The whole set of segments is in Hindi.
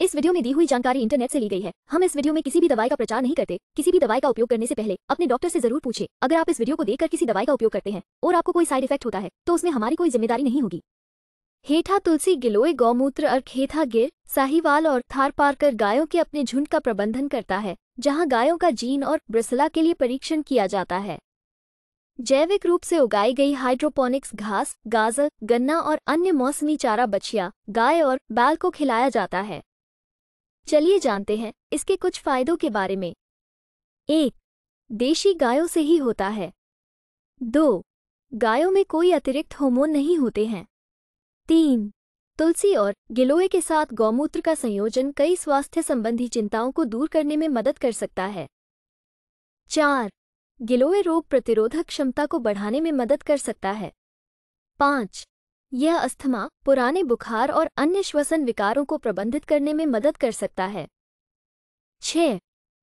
इस वीडियो में दी हुई जानकारी इंटरनेट से ली गई है हम इस वीडियो में किसी भी दवाई का प्रचार नहीं करते किसी भी दवाई का उपयोग करने से पहले अपने डॉक्टर से जरूर पूछे अगर आप इस वीडियो को देखकर किसी दवाई का उपयोग करते हैं और आपको कोई साइड इफेक्ट होता है तो उसमें हमारी कोई जिम्मेदारी नहीं होगी हेठा तुलसी गिलोय गौमूत्र और खेथा गिर साहिवाल और थार पारकर गायों के अपने झुंड का प्रबंधन करता है जहाँ गायों का जीन और ब्रिसला के लिए परीक्षण किया जाता है जैविक रूप से उगाई गई हाइड्रोपोनिक्स घास गाजर गन्ना और अन्य मौसमी चारा बछिया गाय और बैल को खिलाया जाता है चलिए जानते हैं इसके कुछ फायदों के बारे में एक देशी गायों से ही होता है दो गायों में कोई अतिरिक्त होमोन नहीं होते हैं तीन तुलसी और गिलोए के साथ गौमूत्र का संयोजन कई स्वास्थ्य संबंधी चिंताओं को दूर करने में मदद कर सकता है चार गिलोए रोग प्रतिरोधक क्षमता को बढ़ाने में मदद कर सकता है पाँच यह अस्थमा पुराने बुखार और अन्य श्वसन विकारों को प्रबंधित करने में मदद कर सकता है छ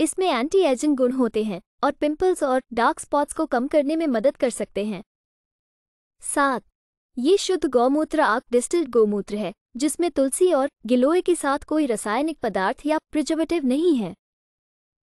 इसमें एंटी एजिंग गुण होते हैं और पिंपल्स और डार्क स्पॉट्स को कम करने में मदद कर सकते हैं सात ये शुद्ध गौमूत्र आग डिस्टिल्ड गौमूत्र है जिसमें तुलसी और गिलोय के साथ कोई रासायनिक पदार्थ या प्रिजर्वेटिव नहीं है